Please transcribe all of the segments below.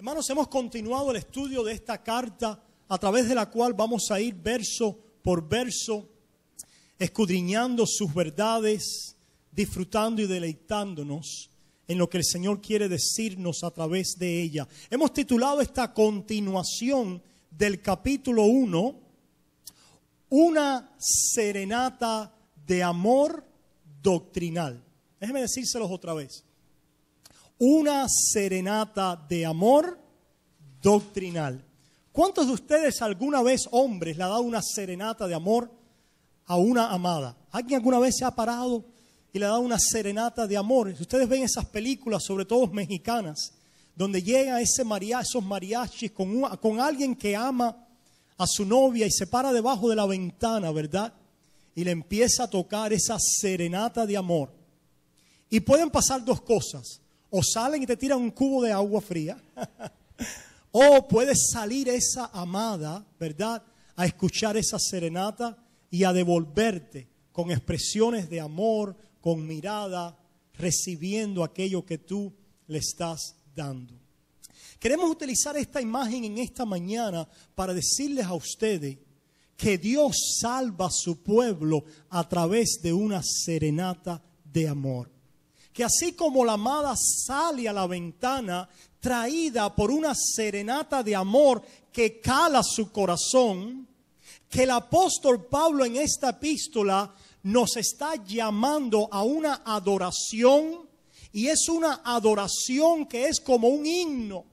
Hermanos, hemos continuado el estudio de esta carta a través de la cual vamos a ir verso por verso, escudriñando sus verdades, disfrutando y deleitándonos en lo que el Señor quiere decirnos a través de ella. Hemos titulado esta continuación del capítulo 1, una serenata de amor doctrinal. Déjenme decírselos otra vez una serenata de amor doctrinal. ¿Cuántos de ustedes alguna vez, hombres, le ha dado una serenata de amor a una amada? ¿Alguien alguna vez se ha parado y le ha dado una serenata de amor? Si ustedes ven esas películas, sobre todo mexicanas, donde llega ese esos mariachis con alguien que ama a su novia y se para debajo de la ventana, ¿verdad? Y le empieza a tocar esa serenata de amor. Y pueden pasar dos cosas. O salen y te tiran un cubo de agua fría. o puedes salir esa amada, ¿verdad? A escuchar esa serenata y a devolverte con expresiones de amor, con mirada, recibiendo aquello que tú le estás dando. Queremos utilizar esta imagen en esta mañana para decirles a ustedes que Dios salva a su pueblo a través de una serenata de amor que así como la amada sale a la ventana traída por una serenata de amor que cala su corazón, que el apóstol Pablo en esta epístola nos está llamando a una adoración y es una adoración que es como un himno,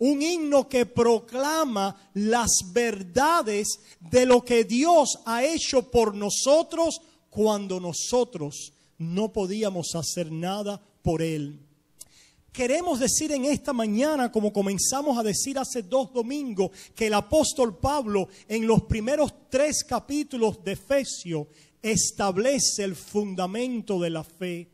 un himno que proclama las verdades de lo que Dios ha hecho por nosotros cuando nosotros no podíamos hacer nada por él. Queremos decir en esta mañana, como comenzamos a decir hace dos domingos, que el apóstol Pablo en los primeros tres capítulos de Efesio establece el fundamento de la fe,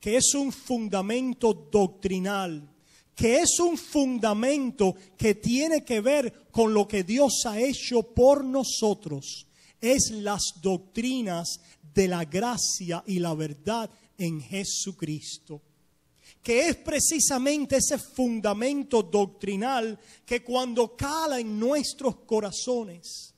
que es un fundamento doctrinal, que es un fundamento que tiene que ver con lo que Dios ha hecho por nosotros. Es las doctrinas de la gracia y la verdad en Jesucristo, que es precisamente ese fundamento doctrinal que cuando cala en nuestros corazones,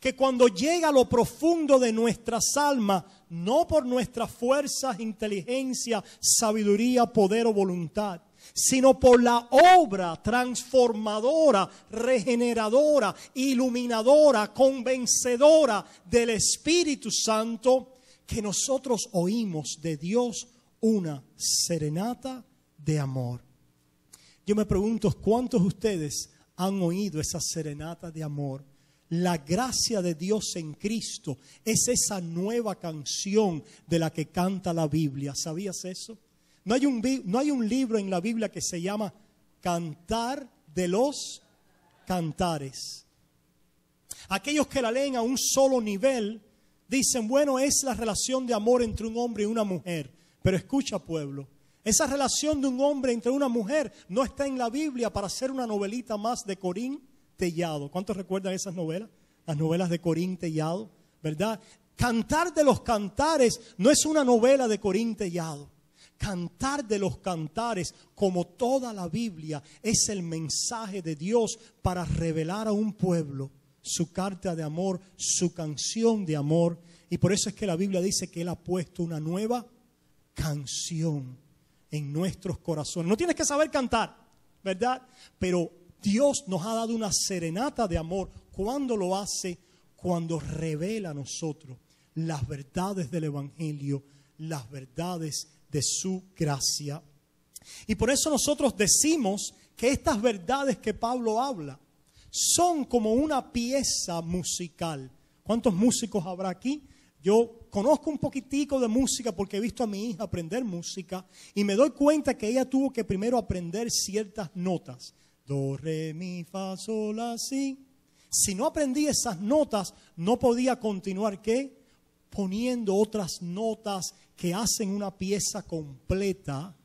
que cuando llega a lo profundo de nuestras almas, no por nuestras fuerzas, inteligencia, sabiduría, poder o voluntad, sino por la obra transformadora, regeneradora, iluminadora, convencedora del Espíritu Santo, que nosotros oímos de Dios una serenata de amor. Yo me pregunto cuántos de ustedes han oído esa serenata de amor. La gracia de Dios en Cristo es esa nueva canción de la que canta la Biblia. ¿Sabías eso? No hay, un, libro en la Biblia que se llama Cantar de los Cantares. Aquellos que la leen a un solo nivel dicen, bueno, es la relación de amor entre un hombre y una mujer. Pero escucha, pueblo, esa relación de un hombre entre una mujer no está en la Biblia para ser una novelita más de Corín Tellado. ¿Cuántos recuerdan esas novelas? Las novelas de Corín Tellado, ¿verdad? Cantar de los Cantares no es una novela de Corín Tellado. Cantar de los cantares, como toda la Biblia, es el mensaje de Dios para revelar a un pueblo su carta de amor, su canción de amor. Y por eso es que la Biblia dice que Él ha puesto una nueva canción en nuestros corazones. No tienes que saber cantar, ¿verdad? Pero Dios nos ha dado una serenata de amor. cuando lo hace? Cuando revela a nosotros las verdades del Evangelio, las verdades de su gracia. Y por eso nosotros decimos que estas verdades que Pablo habla son como una pieza musical. ¿Cuántos músicos habrá aquí? Yo conozco un poquitico de música porque he visto a mi hija aprender música y me doy cuenta que ella tuvo que primero aprender ciertas notas. Do, re, mi, fa, sol, la, si. Si no aprendí esas notas, no podía continuar qué? Poniendo otras notas que hacen una pieza completa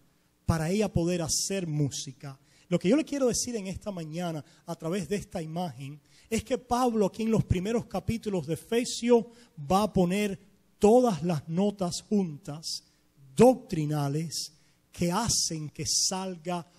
para ella poder hacer música. Lo que yo le quiero decir en esta mañana a través de esta imagen es que Pablo aquí en los primeros capítulos de Efesios va a poner todas las notas juntas, doctrinales, que hacen que salga